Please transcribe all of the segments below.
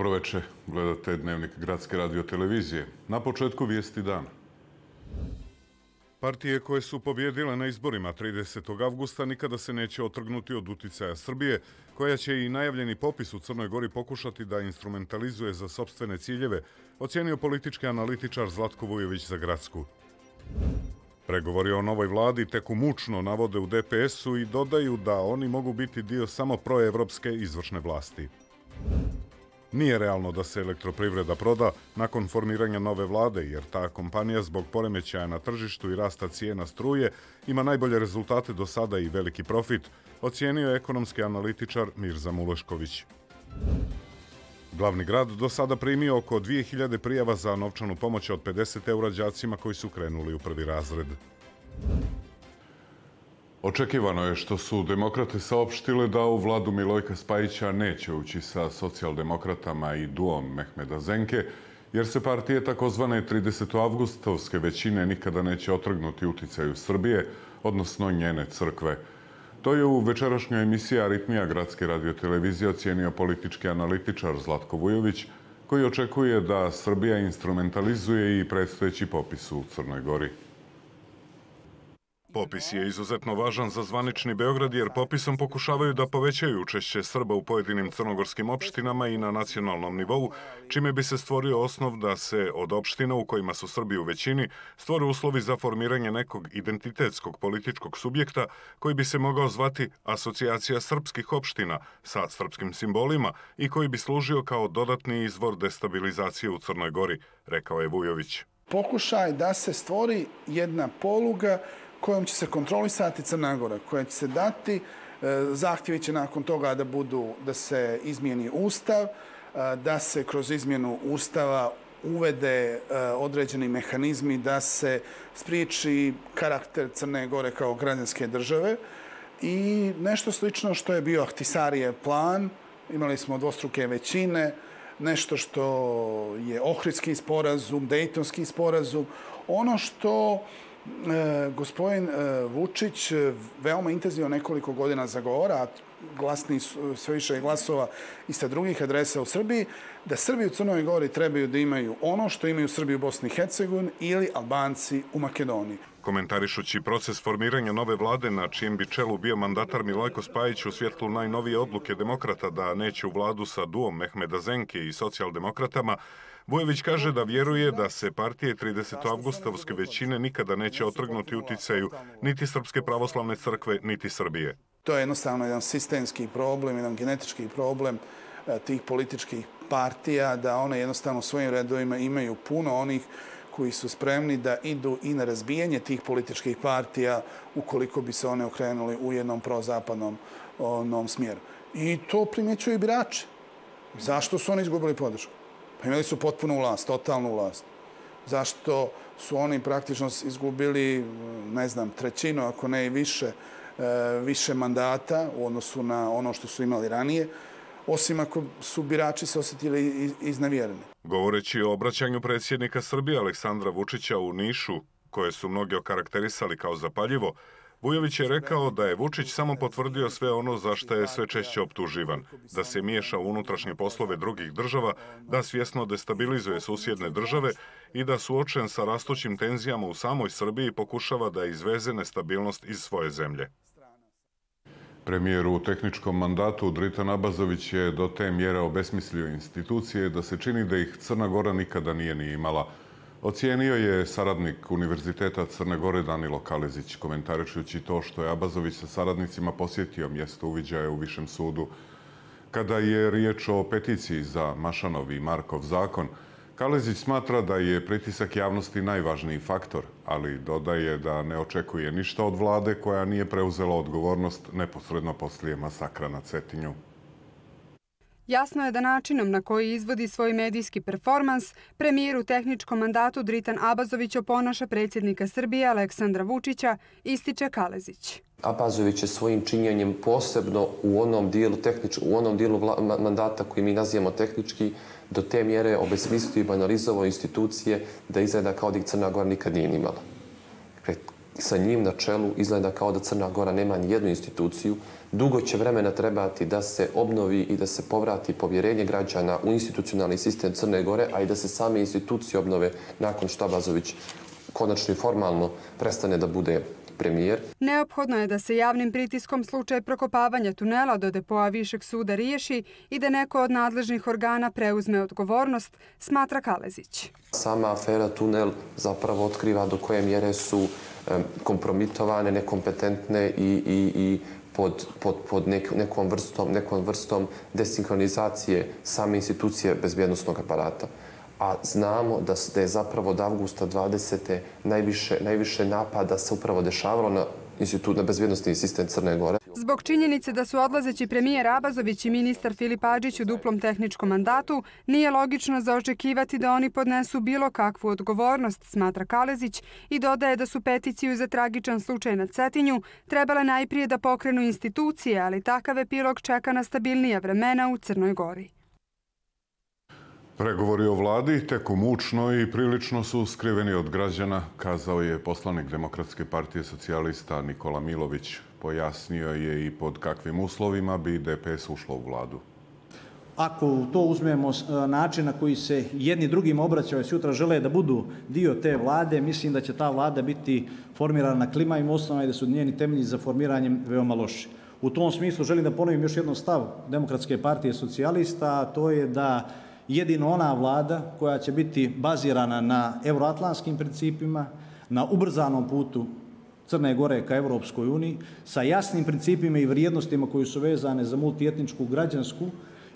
Dobroveče, gledate Dnevnik Gradske radio televizije. Na početku vijesti dana. Partije koje su pobjedile na izborima 30. avgusta nikada se neće otrgnuti od uticaja Srbije, koja će i najavljeni popis u Crnoj Gori pokušati da instrumentalizuje za sobstvene ciljeve, ocijenio politički analitičar Zlatko Vujović za Gradsku. Pregovori o novoj vladi teku mučno navode u DPS-u i dodaju da oni mogu biti dio samo proevropske izvršne vlasti. Nije realno da se elektroprivreda proda nakon formiranja nove vlade, jer ta kompanija zbog poremećaja na tržištu i rasta cijena struje ima najbolje rezultate do sada i veliki profit, ocijenio je ekonomski analitičar Mirza Mulešković. Glavni grad do sada primio oko 2000 prijava za novčanu pomoć od 50 eura džacima koji su krenuli u prvi razred. Očekivano je što su demokrate saopštile da u vladu Milojka Spajića neće ući sa socijaldemokratama i duom Mehmeda Zenke, jer se partije takozvane 30. avgustovske većine nikada neće otrgnuti uticaju Srbije, odnosno njene crkve. To je u večerašnjoj emisiji Aritmija Gradske radiotelevizije ocijenio politički analitičar Zlatko Vujović, koji očekuje da Srbija instrumentalizuje i predstojeći popis u Crnoj Gori. Popis je izuzetno važan za zvanični Beograd jer popisom pokušavaju da povećaju učešće Srba u pojedinim crnogorskim opštinama i na nacionalnom nivou, čime bi se stvorio osnov da se od opština u kojima su Srbi u većini stvore uslovi za formiranje nekog identitetskog političkog subjekta koji bi se mogao zvati Asocijacija srpskih opština sa srpskim simbolima i koji bi služio kao dodatni izvor destabilizacije u Crnoj gori, rekao je Vujović. Pokušaj da se stvori jedna poluga kojom će se kontrolisati Crna Gora, koja će se dati, e, zahtjevi će nakon toga da budu da se izmijeni ustav, e, da se kroz izmjenu ustava uvede e, određeni mehanizmi da se spriječi karakter Crne Gore kao građanske države i nešto slično što je bio Ahtisarije plan, imali smo dvostruke većine, nešto što je Ohridski sporazum, Dejtonski sporazum, ono što uh, E, gospodin e, Vučić e, veoma intenzivno nekoliko godina zagovora, a glasni sve više glasova i sa drugih adresa u Srbiji, da Srbi u Crnoj Gori trebaju da imaju ono što imaju Srbi u Bosni i Hercegovini ili Albanci u Makedoniji. Komentarišući proces formiranja nove vlade na čijem bi čelu bio mandatar Milojko Spajić u svjetlu najnovije odluke demokrata da neće u vladu sa duom Mehmeda Zenke i socijaldemokratama, Vojević kaže da vjeruje da se partije 30. augustovske većine nikada neće otrgnuti uticaju niti Srpske pravoslavne crkve, niti Srbije. To je jednostavno jedan sistemski problem, jedan genetički problem e, tih političkih partija, da one jednostavno svojim redovima imaju puno onih koji su spremni da idu i na razbijanje tih političkih partija ukoliko bi se one okrenuli u jednom prozapadnom smjeru. I to primjećuju i birače. Zašto su oni izgubili podršku? Pa imali su potpunu vlast, totalnu vlast. Zašto su oni praktično izgubili, ne znam, trećinu, ako ne i više, e, više mandata u odnosu na ono što su imali ranije, osim ako su birači se osjetili iznevjereni. Govoreći o obraćanju predsjednika Srbije Aleksandra Vučića u Nišu, koje su mnogi okarakterisali kao zapaljivo, Vujović je rekao da je Vučić samo potvrdio sve ono za što je sve češće optuživan, da se miješa u unutrašnje poslove drugih država, da svjesno destabilizuje susjedne države i da suočen sa rastućim tenzijama u samoj Srbiji pokušava da izveze nestabilnost iz svoje zemlje. Premijer u tehničkom mandatu Dritan Abazović je do te mjere obesmislio institucije da se čini da ih Crna Gora nikada nije ni imala. Ocijenio je saradnik Univerziteta Crne Gore Danilo Kalezić, komentarišujući to što je Abazović sa saradnicima posjetio mjesto uviđaja u Višem sudu. Kada je riječ o peticiji za Mašanov i Markov zakon, Kalezić smatra da je pritisak javnosti najvažniji faktor, ali dodaje da ne očekuje ništa od vlade koja nije preuzela odgovornost neposredno poslije masakra na Cetinju. Jasno je da načinom na koji izvodi svoj medijski performans, premijer u tehničkom mandatu Dritan Abazović oponaša predsjednika Srbije Aleksandra Vučića, ističe Kalezić. Abazović je svojim činjenjem posebno u onom dijelu, u onom dijelu mandata koji mi nazivamo tehnički, do te mjere obesmislio i banalizovao institucije da izgleda kao da ih Crna Gora nikad nije imala. Sa njim na čelu izgleda kao da Crna Gora nema ni jednu instituciju, dugo će vremena trebati da se obnovi i da se povrati povjerenje građana u institucionalni sistem Crne Gore, a i da se same institucije obnove nakon što Abazović konačno i formalno prestane da bude premijer. Neophodno je da se javnim pritiskom slučaj prokopavanja tunela do depoa Višeg suda riješi i da neko od nadležnih organa preuzme odgovornost, smatra Kalezić. Sama afera tunel zapravo otkriva do koje mjere su kompromitovane, nekompetentne i pod, pod, pod nek, nekom, vrstom, nekom vrstom desinkronizacije same institucije bezbjednostnog aparata. A znamo da, da je zapravo od avgusta 20. Najviše, najviše napada se upravo dešavalo na, institut na bezbjednostni sistem Crne Gore. Zbog činjenice da su odlazeći premijer Abazović i ministar Filip Ađić u duplom tehničkom mandatu, nije logično zaočekivati da oni podnesu bilo kakvu odgovornost, smatra Kalezić i dodaje da su peticiju za tragičan slučaj na Cetinju trebala najprije da pokrenu institucije, ali takav epilog čeka na stabilnija vremena u Crnoj Gori. Pregovori o vladi teku mučno i prilično su skriveni od građana, kazao je poslanik Demokratske partije socijalista Nikola Milović. Pojasnio je i pod kakvim uslovima bi DPS ušlo u vladu. Ako to uzmemo e, način na koji se jedni drugim obraćaju sutra žele da budu dio te vlade, mislim da će ta vlada biti formirana na i osnovama i da su njeni temelji za formiranjem veoma loši. U tom smislu želim da ponovim još jedan stav Demokratske partije socijalista, a to je da jedino ona vlada koja će biti bazirana na euroatlanskim principima, na ubrzanom putu Crne Gore ka Evropskoj uniji, sa jasnim principima i vrijednostima koji su vezane za multietničku građansku,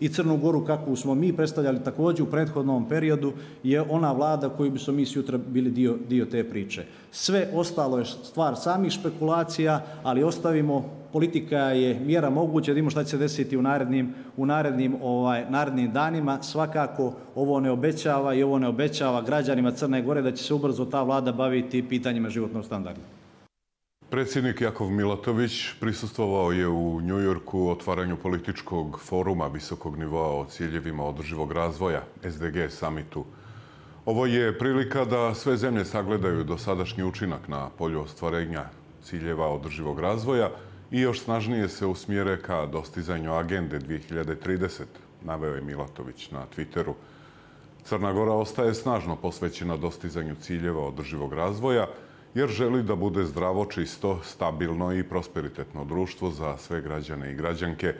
i Crnu Goru kakvu smo mi predstavljali takođe u prethodnom periodu je ona vlada koju bi smo mi sutra bili dio, dio te priče. Sve ostalo je stvar samih špekulacija, ali ostavimo politika je mjera moguća, vidimo šta će se desiti u narednim u narednim ovaj narednim danima, svakako ovo ne obećava i ovo ne obećava građanima Crne Gore da će se ubrzo ta vlada baviti pitanjima životnog standarda. Predsjednik Jakov Milatović prisustovao je u Njujorku otvaranju političkog foruma visokog nivoa o ciljevima održivog razvoja, SDG samitu. Ovo je prilika da sve zemlje sagledaju do sadašnji učinak na polju ostvarenja ciljeva održivog razvoja i još snažnije se usmjere ka dostizanju agende 2030, naveo je Milatović na Twitteru. Crna Gora ostaje snažno posvećena dostizanju ciljeva održivog razvoja jer želi da bude zdravo, čisto, stabilno i prosperitetno društvo za sve građane i građanke,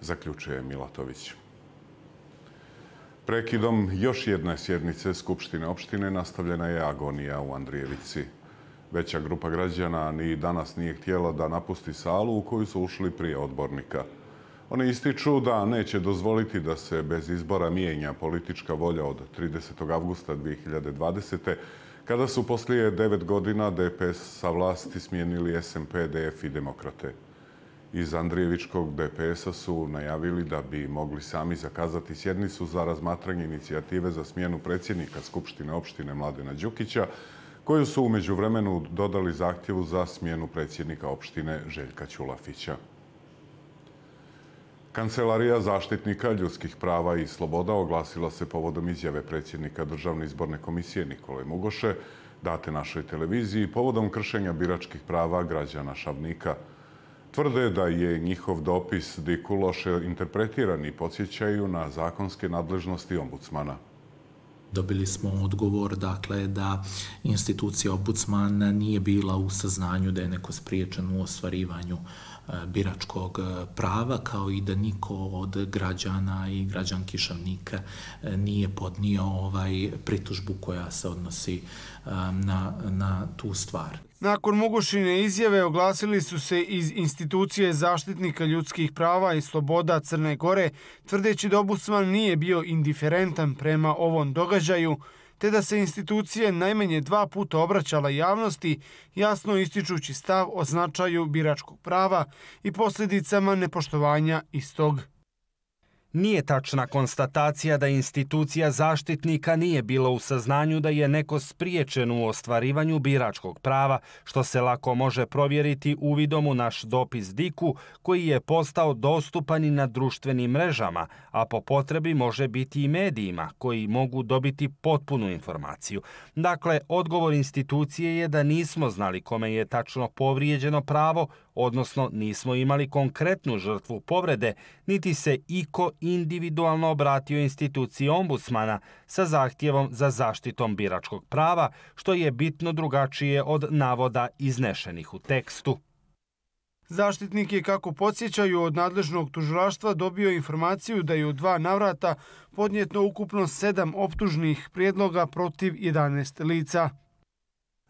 zaključuje Milatović. Prekidom još jedne sjednice Skupštine opštine nastavljena je agonija u Andrijevici. Veća grupa građana ni danas nije htjela da napusti salu u koju su ušli prije odbornika. Oni ističu da neće dozvoliti da se bez izbora mijenja politička volja od 30. augusta 2020. Kada su poslije devet godina DPS sa vlasti smijenili SMP, DF i Demokrate? Iz Andrijevičkog DPS-a su najavili da bi mogli sami zakazati sjednicu za razmatranje inicijative za smjenu predsjednika Skupštine opštine Mladena Đukića, koju su umeđu vremenu dodali zahtjevu za smjenu predsjednika opštine Željka Ćulafića. Kancelarija zaštitnika ljudskih prava i sloboda oglasila se povodom izjave predsjednika Državne izborne komisije Nikole Mugoše, date našoj televiziji, povodom kršenja biračkih prava građana Šabnika. Tvrde da je njihov dopis Dikuloše Loše interpretiran i podsjećaju na zakonske nadležnosti ombudsmana dobili smo odgovor dakle da institucija obucmana nije bila u saznanju da je neko spriječen u ostvarivanju e, biračkog e, prava kao i da niko od građana i građan Kišavnika e, nije podnio ovaj pritužbu koja se odnosi na, na tu stvar. Nakon mogušine izjave oglasili su se iz institucije zaštitnika ljudskih prava i sloboda Crne Gore, tvrdeći da obusman nije bio indiferentan prema ovom događaju, te da se institucije najmanje dva puta obraćala javnosti, jasno ističući stav o značaju biračkog prava i posljedicama nepoštovanja istog. Nije tačna konstatacija da institucija zaštitnika nije bila u saznanju da je neko spriječen u ostvarivanju biračkog prava, što se lako može provjeriti uvidom u naš dopis Diku, koji je postao dostupan i na društvenim mrežama, a po potrebi može biti i medijima, koji mogu dobiti potpunu informaciju. Dakle, odgovor institucije je da nismo znali kome je tačno povrijeđeno pravo, odnosno nismo imali konkretnu žrtvu povrede, niti se iko individualno obratio instituciji ombudsmana sa zahtjevom za zaštitom biračkog prava, što je bitno drugačije od navoda iznešenih u tekstu. Zaštitnik je, kako podsjećaju, od nadležnog tužilaštva dobio informaciju da je u dva navrata podnjetno ukupno sedam optužnih prijedloga protiv 11 lica.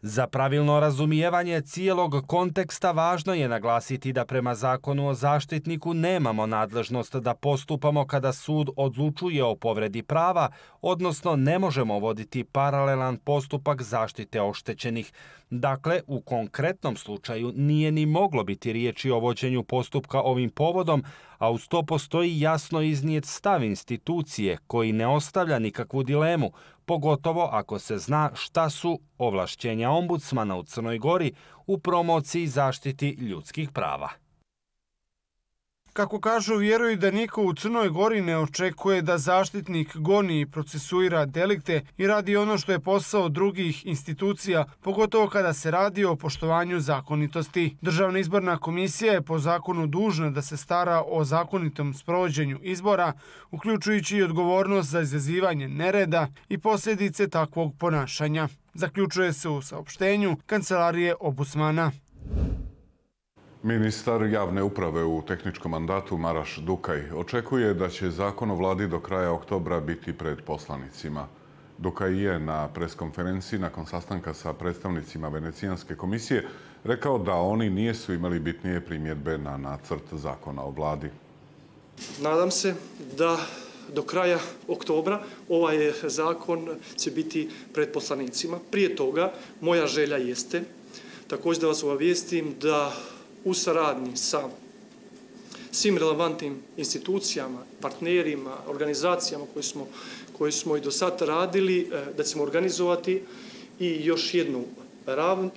Za pravilno razumijevanje cijelog konteksta važno je naglasiti da prema zakonu o zaštitniku nemamo nadležnost da postupamo kada sud odlučuje o povredi prava, odnosno ne možemo voditi paralelan postupak zaštite oštećenih. Dakle, u konkretnom slučaju nije ni moglo biti riječi o vođenju postupka ovim povodom, a uz to postoji jasno iznijet stav institucije koji ne ostavlja nikakvu dilemu, pogotovo ako se zna šta su ovlašćenja ombudsmana u Crnoj Gori u promociji zaštiti ljudskih prava. Kako kažu, vjeruju da niko u Crnoj Gori ne očekuje da zaštitnik goni i procesuira delikte i radi ono što je posao drugih institucija, pogotovo kada se radi o poštovanju zakonitosti. Državna izborna komisija je po zakonu dužna da se stara o zakonitom sprovođenju izbora, uključujući i odgovornost za izazivanje nereda i posljedice takvog ponašanja. Zaključuje se u saopštenju Kancelarije obusmana. Ministar javne uprave u tehničkom mandatu Maraš Dukaj očekuje da će zakon o vladi do kraja oktobra biti pred poslanicima. Dukaj je na preskonferenciji nakon sastanka sa predstavnicima Venecijanske komisije rekao da oni nijesu imali bitnije primjedbe na nacrt zakona o vladi. Nadam se da do kraja oktobra ovaj zakon će biti pred poslanicima. Prije toga moja želja jeste također da vas obavijestim da u saradnji sa svim relevantnim institucijama, partnerima, organizacijama koje smo, koje smo i do sada radili, eh, da ćemo organizovati i još jednu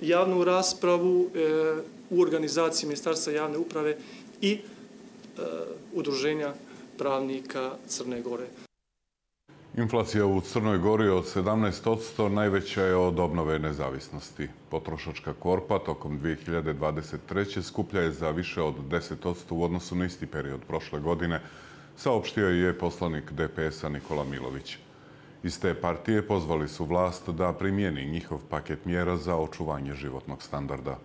javnu raspravu eh, u organizaciji Ministarstva javne uprave i eh, udruženja pravnika Crne Gore. Inflacija u Crnoj Gori od 17% najveća je od obnove nezavisnosti. Potrošačka korpa tokom 2023. skuplja je za više od 10% u odnosu na isti period prošle godine, saopštio je poslanik DPS-a Nikola Milović. Iz te partije pozvali su vlast da primijeni njihov paket mjera za očuvanje životnog standarda.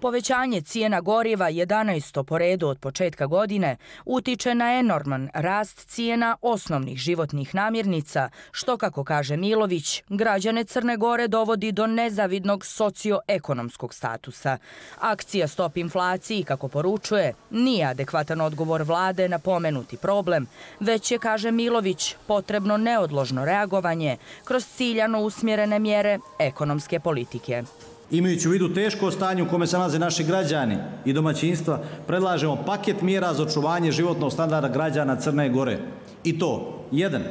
Povećanje cijena goriva 11. po redu od početka godine utiče na enorman rast cijena osnovnih životnih namirnica, što, kako kaže Milović, građane Crne Gore dovodi do nezavidnog socioekonomskog statusa. Akcija stop inflaciji, kako poručuje, nije adekvatan odgovor vlade na pomenuti problem, već je, kaže Milović, potrebno neodložno reagovanje kroz ciljano usmjerene mjere ekonomske politike. Imajući u vidu teško stanje u kome se nalaze naši građani i domaćinstva, predlažemo paket mjera za očuvanje životnog standarda građana Crne Gore. I to, jedan,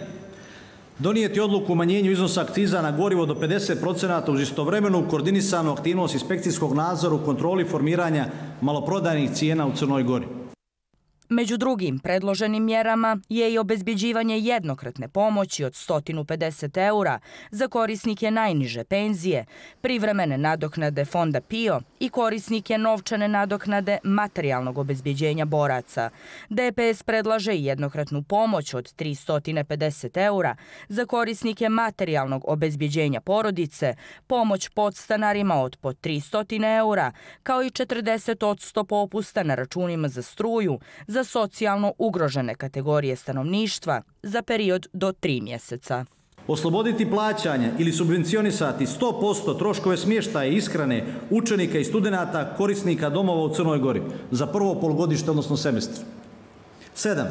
donijeti odluku umanjenju iznosa akciza na gorivo do 50% uz istovremenu koordinisanu aktivnost inspekcijskog nazora u kontroli formiranja maloprodajnih cijena u Crnoj Gori. Među drugim predloženim mjerama je i obezbjeđivanje jednokratne pomoći od 150 eura za korisnike najniže penzije, privremene nadoknade fonda PIO i korisnike novčane nadoknade materijalnog obezbjeđenja boraca. DPS predlaže i jednokratnu pomoć od 350 eura za korisnike materijalnog obezbjeđenja porodice, pomoć podstanarima od po 300 eura, kao i 40 od 100 popusta na računima za struju, za za socijalno ugrožene kategorije stanovništva za period do tri mjeseca. Osloboditi plaćanje ili subvencionisati 100% troškove smještaje, iskrane, učenika i studenta korisnika domova u Crnoj Gori za prvo polgodište, odnosno semestr. 7.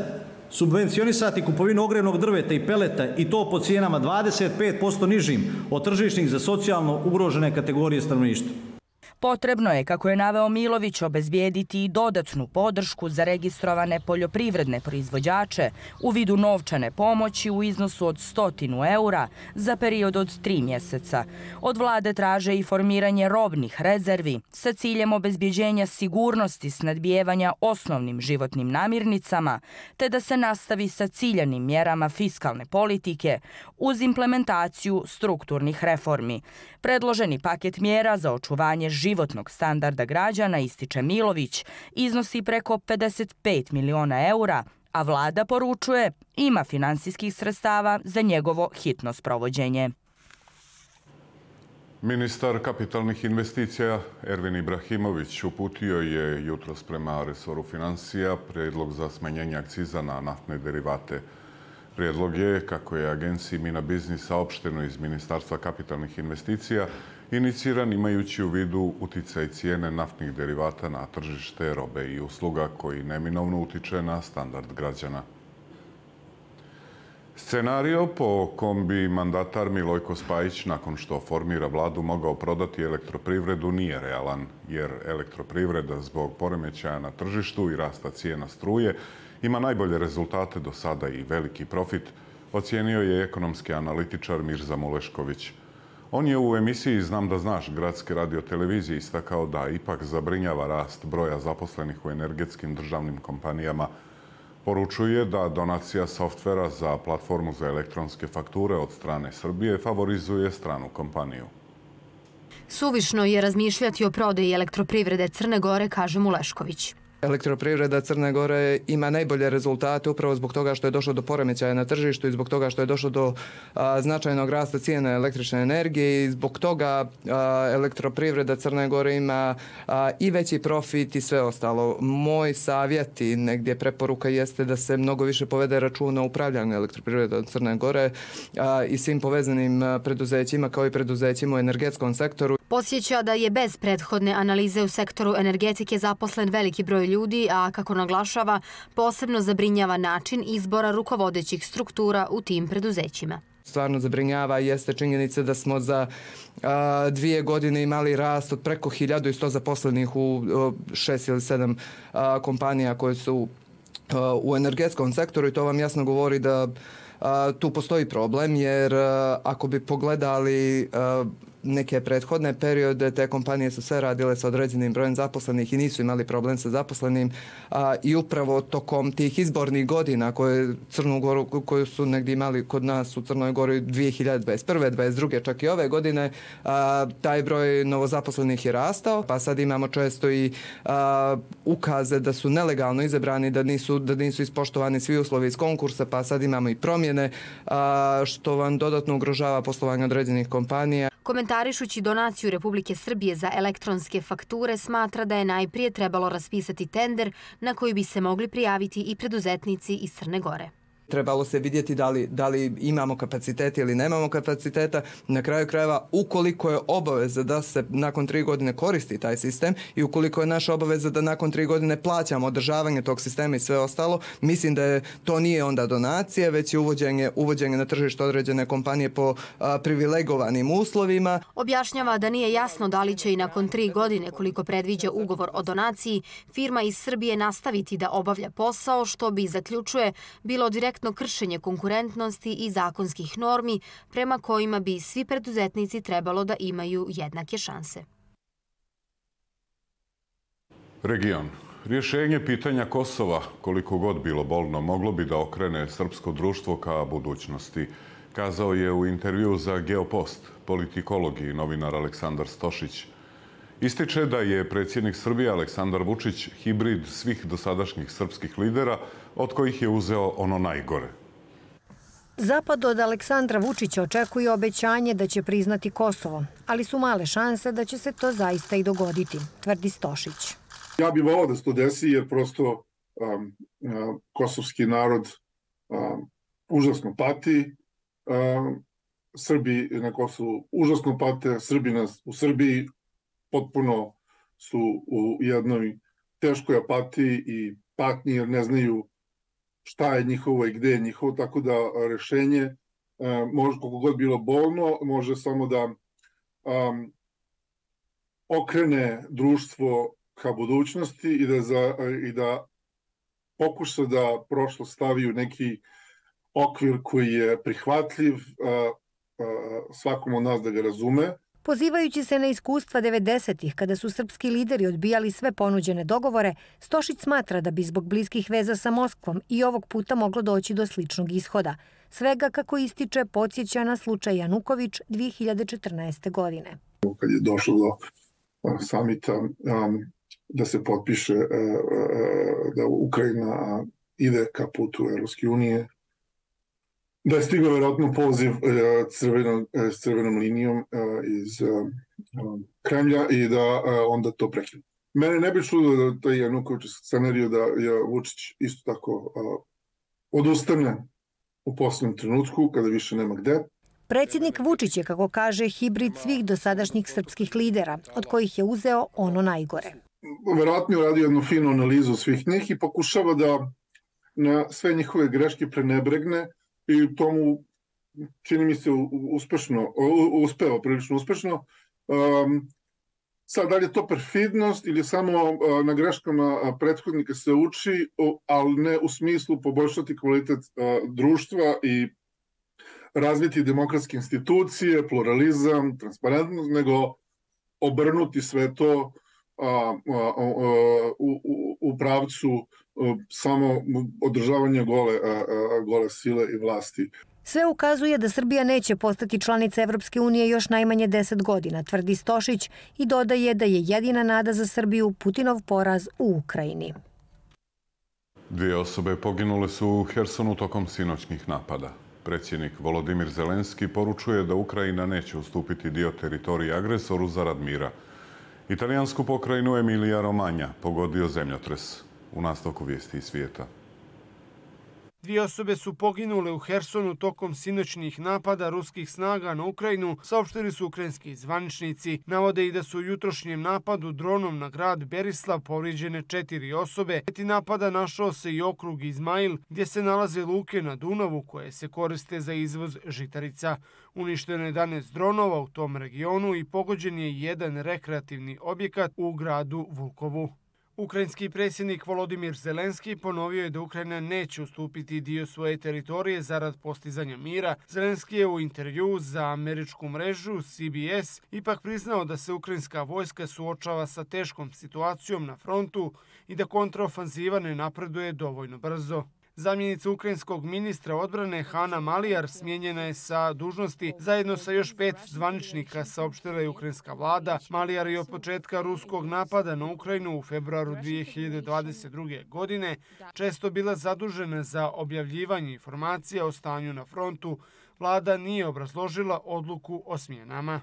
Subvencionisati kupovinu ogrevnog drveta i peleta i to po cijenama 25% nižim od tržišnih za socijalno ugrožene kategorije stanovništva. Potrebno je, kako je naveo Milović, obezbijediti i dodatnu podršku za registrovane poljoprivredne proizvođače u vidu novčane pomoći u iznosu od 100 eura za period od tri mjeseca. Od vlade traže i formiranje robnih rezervi sa ciljem obezbijeđenja sigurnosti snadbijevanja osnovnim životnim namirnicama, te da se nastavi sa ciljanim mjerama fiskalne politike uz implementaciju strukturnih reformi. Predloženi paket mjera za očuvanje životnih životnog standarda građana, ističe Milović, iznosi preko 55 miliona eura, a vlada poručuje ima finansijskih sredstava za njegovo hitno sprovođenje. Ministar kapitalnih investicija Ervin Ibrahimović uputio je jutro sprema resoru financija predlog za smanjenje akciza na naftne derivate. Predlog je, kako je agenciji Mina Biznisa opšteno iz Ministarstva kapitalnih investicija, iniciran imajući u vidu uticaj cijene naftnih derivata na tržište, robe i usluga koji neminovno utiče na standard građana. Scenario po kom bi mandatar Milojko Spajić nakon što formira vladu mogao prodati elektroprivredu nije realan, jer elektroprivreda zbog poremećaja na tržištu i rasta cijena struje ima najbolje rezultate do sada i veliki profit, ocijenio je ekonomski analitičar Mirza Mulešković. On je u emisiji Znam da znaš gradske radio radiotelevizije istakao da ipak zabrinjava rast broja zaposlenih u energetskim državnim kompanijama. Poručuje da donacija softvera za platformu za elektronske fakture od strane Srbije favorizuje stranu kompaniju. Suvišno je razmišljati o prodeji elektroprivrede Crne Gore, kaže Mulešković. Elektroprivreda Crne Gore ima najbolje rezultate upravo zbog toga što je došlo do poremećaja na tržištu i zbog toga što je došlo do značajnog rasta cijene električne energije i zbog toga elektroprivreda Crne Gore ima i veći profit i sve ostalo. Moj savjet i negdje preporuka jeste da se mnogo više povede računa upravljanju elektroprivreda Crne Gore i svim povezanim preduzećima kao i preduzećima u energetskom sektoru. Posjeća da je bez prethodne analize u sektoru energetike zaposlen veliki broj ljudi, a kako naglašava, posebno zabrinjava način izbora rukovodećih struktura u tim preduzećima. Stvarno zabrinjava i jeste činjenica da smo za dvije godine imali rast od preko 1100 zaposlenih u šest ili sedam kompanija koje su u energetskom sektoru i to vam jasno govori da tu postoji problem jer ako bi pogledali neke prethodne periode te kompanije su sve radile sa određenim brojem zaposlenih i nisu imali problem sa zaposlenim a, i upravo tokom tih izbornih godina koje Crnu Goru, koju su negdje imali kod nas u Crnoj Gori 2021. 2022. čak i ove godine a, taj broj novozaposlenih je rastao pa sad imamo često i a, ukaze da su nelegalno izebrani, da nisu, da nisu ispoštovani svi uslovi iz konkursa pa sad imamo i promjene a, što vam dodatno ugrožava poslovanje određenih kompanija. Komentar komentarišući donaciju Republike Srbije za elektronske fakture, smatra da je najprije trebalo raspisati tender na koji bi se mogli prijaviti i preduzetnici iz Crne Gore trebalo se vidjeti da li, da li imamo kapacitet ili nemamo kapaciteta. Na kraju krajeva, ukoliko je obaveza da se nakon tri godine koristi taj sistem i ukoliko je naša obaveza da nakon tri godine plaćamo održavanje tog sistema i sve ostalo, mislim da je to nije onda donacije, već je uvođenje, uvođenje na tržište određene kompanije po a, privilegovanim uslovima. Objašnjava da nije jasno da li će i nakon tri godine, koliko predviđa ugovor o donaciji, firma iz Srbije nastaviti da obavlja posao, što bi, zaključuje, bilo direktno direktno kršenje konkurentnosti i zakonskih normi prema kojima bi svi preduzetnici trebalo da imaju jednake šanse. Region. Rješenje pitanja Kosova, koliko god bilo bolno, moglo bi da okrene srpsko društvo ka budućnosti, kazao je u intervju za Geopost i novinar Aleksandar Stošić ističe da je predsjednik Srbije Aleksandar Vučić hibrid svih dosadašnjih srpskih lidera, od kojih je uzeo ono najgore. Zapad od Aleksandra Vučića očekuje obećanje da će priznati Kosovo, ali su male šanse da će se to zaista i dogoditi, tvrdi Stošić. Ja bih volao da se to desi jer prosto um, uh, kosovski narod um, užasno pati, um, Srbi na Kosovu užasno pate, Srbi u Srbiji potpuno su u jednoj teškoj apatiji i patni jer ne znaju šta je njihovo i gde je njihovo, tako da rešenje e, može koliko god bilo bolno, može samo da um, okrene društvo ka budućnosti i da, za, i da pokuša da prošlo stavi u neki okvir koji je prihvatljiv uh, uh, svakom od nas da ga razume. Pozivajući se na iskustva 90-ih, kada su srpski lideri odbijali sve ponuđene dogovore, Stošić smatra da bi zbog bliskih veza sa Moskvom i ovog puta moglo doći do sličnog ishoda. Svega, kako ističe, podsjeća na slučaj Januković 2014. godine. Kad je došlo do samita da se potpiše da Ukrajina ide ka putu Europske unije, Da je stigao vjerojatno poziv uh, crvenom, e, crvenom linijom e, iz uh, Kremlja i da onda to prekine. Mene ne bi čudo da taj Janukovic scenariju da je Vučić isto tako uh, odustane u posljednom trenutku kada više nema gde. Predsjednik Vučić je, kako kaže, hibrid svih dosadašnjih srpskih lidera, od kojih je uzeo ono najgore. Verovatno je uradio jednu finu analizu svih njih i pokušava da na sve njihove greške prenebregne i tomu čini mi se uspešno, uspeo, prilično uspešno. Um, sad, da li je to perfidnost ili samo uh, na greškama uh, prethodnika se uči, uh, ali ne u smislu poboljšati kvalitet uh, društva i razviti demokratske institucije, pluralizam, transparentnost, nego obrnuti sve to uh, uh, uh, uh, u, u, u pravcu samo održavanje gole, gole sile i vlasti. Sve ukazuje da Srbija neće postati članica Evropske unije još najmanje 10 godina, tvrdi Stošić i dodaje da je jedina nada za Srbiju Putinov poraz u Ukrajini. Dvije osobe poginule su u Hersonu tokom sinoćnih napada. Predsjednik Volodimir Zelenski poručuje da Ukrajina neće ustupiti dio teritorija agresoru zarad mira. Italijansku pokrajinu Emilija Romanja pogodio zemljotres u nastavku vijesti iz svijeta. Dvije osobe su poginule u Hersonu tokom sinoćnih napada ruskih snaga na Ukrajinu, saopštili su ukrajinski zvaničnici. Navode i da su u jutrošnjem napadu dronom na grad Berislav povriđene četiri osobe. Eti napada našao se i okrug Izmail, gdje se nalaze luke na Dunavu koje se koriste za izvoz žitarica. Uništeno je danes dronova u tom regionu i pogođen je jedan rekreativni objekat u gradu Vukovu. Ukrajinski predsjednik Volodimir Zelenski ponovio je da Ukrajina neće ustupiti dio svoje teritorije zarad postizanja mira. Zelenski je u intervju za američku mrežu CBS ipak priznao da se ukrajinska vojska suočava sa teškom situacijom na frontu i da kontraofanziva ne napreduje dovoljno brzo. Zamjenica ukrajinskog ministra odbrane Hanna Malijar smjenjena je sa dužnosti zajedno sa još pet zvaničnika, saopštila je ukrajinska vlada. Malijar je od početka ruskog napada na Ukrajinu u februaru 2022. godine često bila zadužena za objavljivanje informacija o stanju na frontu. Vlada nije obrazložila odluku o smjenama.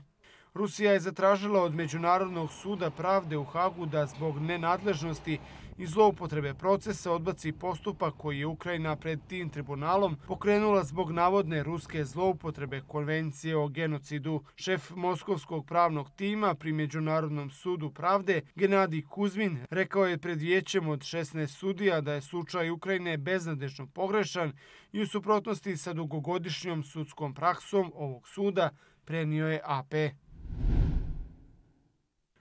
Rusija je zatražila od Međunarodnog suda pravde u Hagu da zbog nenadležnosti i zloupotrebe procesa odbaci postupak koji je Ukrajina pred tim tribunalom pokrenula zbog navodne ruske zloupotrebe konvencije o genocidu. Šef Moskovskog pravnog tima pri Međunarodnom sudu pravde, Gennadij Kuzmin, rekao je pred vijećem od 16 sudija da je slučaj Ukrajine beznadečno pogrešan i u suprotnosti sa dugogodišnjom sudskom praksom ovog suda prenio je AP.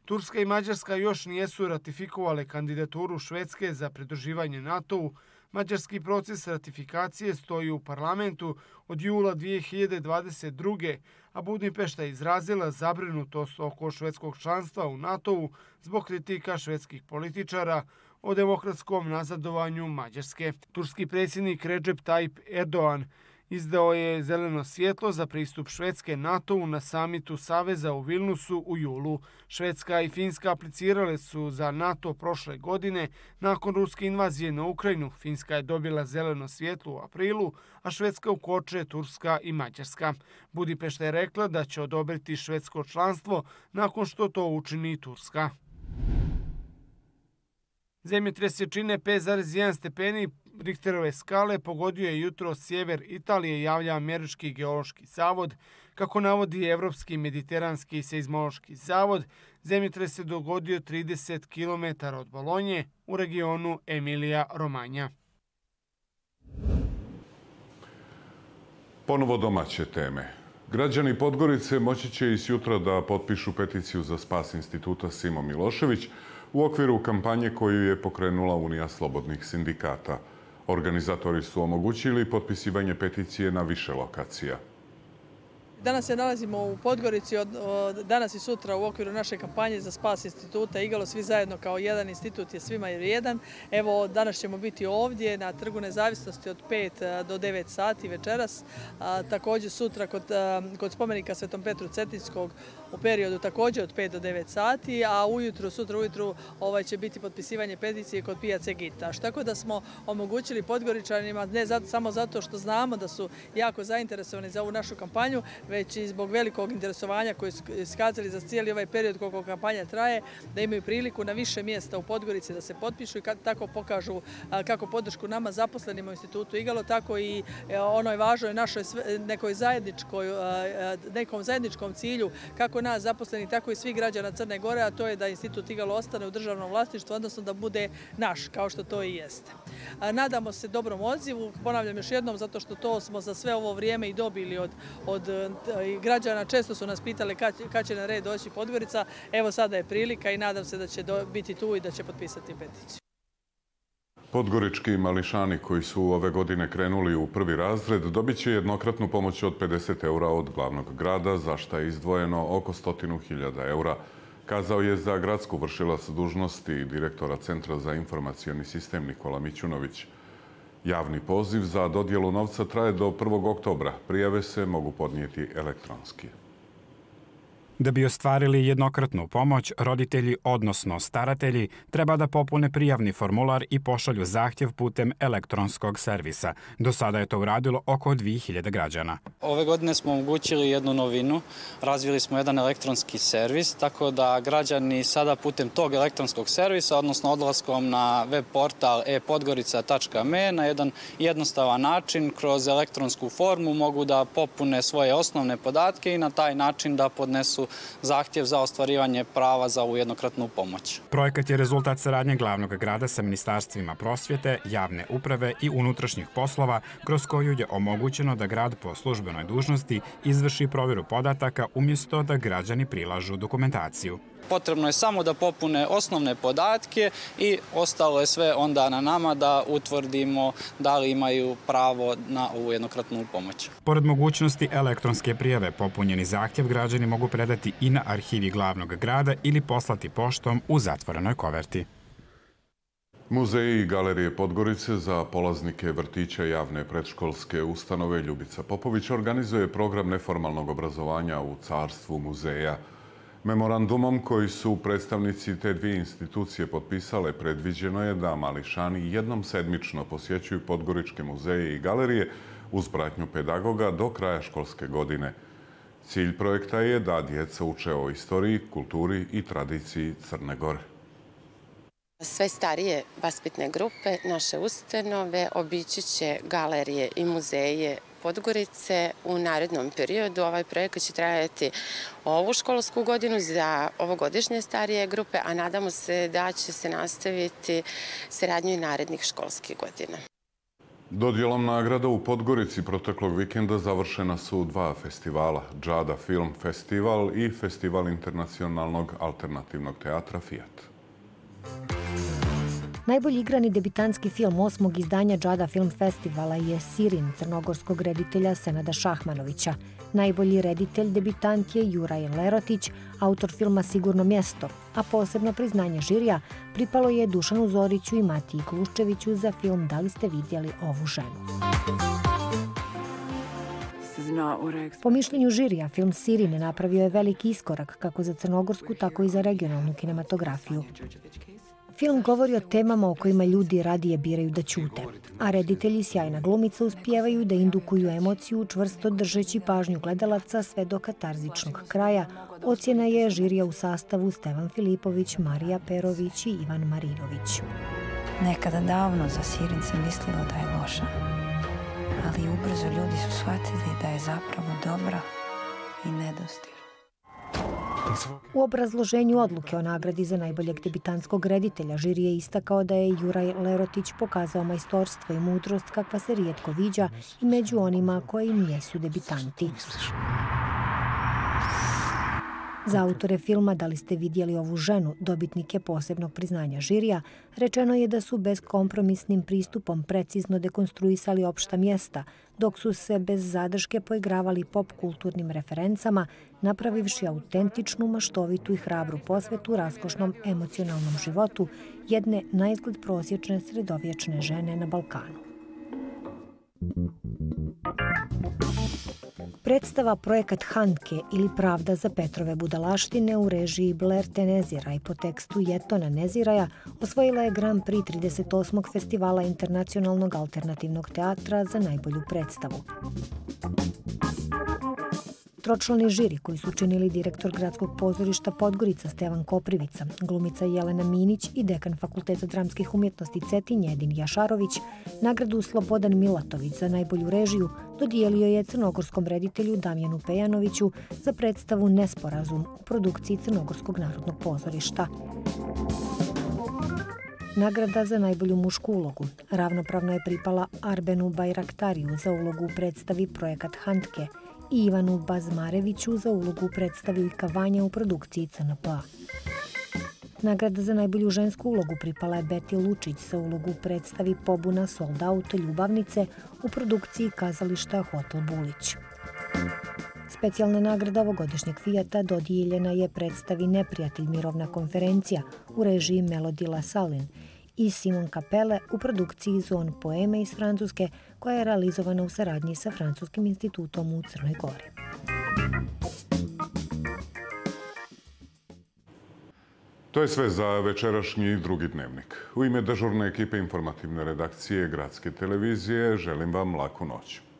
Turska i Mađarska još nijesu ratifikovale kandidaturu Švedske za pridruživanje NATO-u. Mađarski proces ratifikacije stoji u parlamentu od jula 2022. a Budnipešta je izrazila zabrinutost oko švedskog članstva u NATO-u zbog kritika švedskih političara o demokratskom nazadovanju Mađarske. Turski predsjednik Recep Tayyip Erdoğan izdao je zeleno svjetlo za pristup Švedske NATO-u na samitu Saveza u Vilnusu u julu. Švedska i Finska aplicirale su za NATO prošle godine. Nakon ruske invazije na Ukrajinu, Finska je dobila zeleno svjetlo u aprilu, a Švedska ukoče Turska i Mađarska. Budipešta je rekla da će odobriti švedsko članstvo nakon što to učini Turska. Zemljotres se čine 5,1 stepeni Richterove skale pogodio je jutro sjever Italije, javlja Američki geološki zavod. Kako navodi Evropski mediteranski seizmološki zavod, zemljotres se dogodio 30 km od Bolonje u regionu Emilija-Romanja. Ponovo domaće teme. Građani Podgorice moći će iz jutra da potpišu peticiju za spas instituta Simo Milošević u okviru kampanje koju je pokrenula Unija slobodnih sindikata – Organizatori su omogućili potpisivanje peticije na više lokacija. Danas se nalazimo u Podgorici, danas i sutra u okviru naše kampanje za spas instituta Igalo, svi zajedno kao jedan institut je svima jer jedan. Evo, danas ćemo biti ovdje na Trgu nezavisnosti od 5 do 9 sati večeras. Također sutra kod spomenika Svetom Petru Cetinskog u periodu također od 5 do 9 sati, a ujutru, sutra ujutru ovaj će biti potpisivanje peticije kod pijace Gitaš. Tako da smo omogućili podgoričanima, ne samo zato što znamo da su jako zainteresovani za ovu našu kampanju, već i zbog velikog interesovanja koje su iskazali za cijeli ovaj period koliko kampanja traje, da imaju priliku na više mjesta u Podgorici da se potpišu i tako pokažu kako podršku nama zaposlenima u institutu Igalo, tako i e, ono je važno našoj nekoj zajedničkoj, nekom zajedničkom cilju kako nas zaposleni, tako i svih građana Crne Gore, a to je da institut Igalo ostane u državnom vlastništvu, odnosno da bude naš, kao što to i jeste. Nadamo se dobrom odzivu, ponavljam još jednom, zato što to smo za sve ovo vrijeme i dobili od e, građana. Često su nas pitali kada će na red doći Podgorica. Evo sada je prilika i nadam se da će biti tu i da će potpisati peticiju. Podgorički mališani koji su ove godine krenuli u prvi razred dobit će jednokratnu pomoć od 50 eura od glavnog grada, za što je izdvojeno oko 100.000 eura. Kazao je za gradsku vršila dužnosti direktora Centra za informacijani sistem Nikola Mićunović. Javni poziv za dodjelu novca traje do 1. oktobra. Prijave se mogu podnijeti elektronski. Da bi ostvarili jednokratnu pomoć, roditelji, odnosno staratelji, treba da popune prijavni formular i pošalju zahtjev putem elektronskog servisa. Do sada je to uradilo oko 2000 građana. Ove godine smo omogućili jednu novinu, razvili smo jedan elektronski servis, tako da građani sada putem tog elektronskog servisa, odnosno odlaskom na web portal e-podgorica.me, na jedan jednostavan način kroz elektronsku formu mogu da popune svoje osnovne podatke i na taj način da podnesu zahtjev za ostvarivanje prava za ovu jednokratnu pomoć. Projekat je rezultat saradnje glavnog grada sa ministarstvima prosvjete, javne uprave i unutrašnjih poslova, kroz koju je omogućeno da grad po službenoj dužnosti izvrši provjeru podataka umjesto da građani prilažu dokumentaciju potrebno je samo da popune osnovne podatke i ostalo je sve onda na nama da utvrdimo da li imaju pravo na ovu jednokratnu pomoć. Pored mogućnosti elektronske prijave, popunjeni zahtjev građani mogu predati i na arhivi glavnog grada ili poslati poštom u zatvorenoj koverti. Muzeji i galerije Podgorice za polaznike vrtića javne predškolske ustanove Ljubica Popović organizuje program neformalnog obrazovanja u Carstvu muzeja Memorandumom koji su predstavnici te dvije institucije potpisale, predviđeno je da mališani jednom sedmično posjećuju Podgoričke muzeje i galerije uz pratnju pedagoga do kraja školske godine. Cilj projekta je da djeca uče o istoriji, kulturi i tradiciji Crne Gore. Sve starije vaspitne grupe naše ustanove obići će galerije i muzeje Podgorice u narednom periodu. Ovaj projekat će trajati ovu školsku godinu za ovogodišnje starije grupe, a nadamo se da će se nastaviti sradnju i narednih školskih godina. Dodjelom nagrada u Podgorici proteklog vikenda završena su dva festivala, Džada Film Festival i Festival internacionalnog alternativnog teatra FIAT. Muzika Najbolji igrani debitanski film osmog izdanja Džada Film Festivala je Sirin crnogorskog reditelja Senada Šahmanovića. Najbolji reditelj debitant je Jurajen Lerotić, autor filma Sigurno mjesto, a posebno priznanje žirija pripalo je Dušanu Zoriću i Matiji Kluščeviću za film Da li ste vidjeli ovu ženu? Po mišljenju žirija, film Sirine napravio je veliki iskorak kako za crnogorsku, tako i za regionalnu kinematografiju. Film govori o temama o kojima ljudi radije biraju da ćute, a reditelji sjajna glumica uspjevaju da indukuju emociju čvrsto držeći pažnju gledalaca sve do katarzičnog kraja. Ocjena je žirija u sastavu Stevan Filipović, Marija Perović i Ivan Marinović. Nekada davno za Sirin sam mislila da je loša, ali ubrzo ljudi su shvatili da je zapravo dobra i nedostila. U obrazloženju odluke o nagradi za najboljeg debitanskog reditelja, žiri je istakao da je Juraj Lerotić pokazao majstorstvo i mudrost kakva se rijetko viđa i među onima koji nijesu debitanti. Za autore filma Da li ste vidjeli ovu ženu, dobitnike posebnog priznanja žirija, rečeno je da su bezkompromisnim pristupom precizno dekonstruisali opšta mjesta, dok su se bez zadrške poigravali pop kulturnim referencama, napravivši autentičnu, maštovitu i hrabru posvetu raskošnom emocionalnom životu jedne najzgled prosječne sredovječne žene na Balkanu. Thank you predstava projekat Hanke ili Pravda za Petrove budalaštine u režiji Blair T. Nezira i po tekstu Jetona Neziraja osvojila je Grand Prix 38. festivala internacionalnog alternativnog teatra za najbolju predstavu tročlani žiri koji su učinili direktor gradskog pozorišta Podgorica Stevan Koprivica, glumica Jelena Minić i dekan Fakulteta dramskih umjetnosti Cetin Jedin Jašarović, nagradu Slobodan Milatović za najbolju režiju dodijelio je crnogorskom reditelju Damjanu Pejanoviću za predstavu Nesporazum u produkciji Crnogorskog narodnog pozorišta. Nagrada za najbolju mušku ulogu ravnopravno je pripala Arbenu Bajraktariju za ulogu u predstavi projekat Handke – i Ivanu Bazmareviću za ulogu predstavljika Vanja u produkciji CNP. Nagrada za najbolju žensku ulogu pripala je Beti Lučić sa ulogu predstavi pobuna Sold Out Ljubavnice u produkciji kazališta Hotel Bulić. Specijalna nagrada ovogodišnjeg Fijata dodijeljena je predstavi Neprijatelj mirovna konferencija u režiji Melody La Salin i Simon Capelle u produkciji Zon poeme iz Francuske koja je realizovana u saradnji sa Francuskim institutom u Crnoj Gori. To je sve za večerašnji drugi dnevnik. U ime dežurne ekipe informativne redakcije Gradske televizije želim vam laku noću.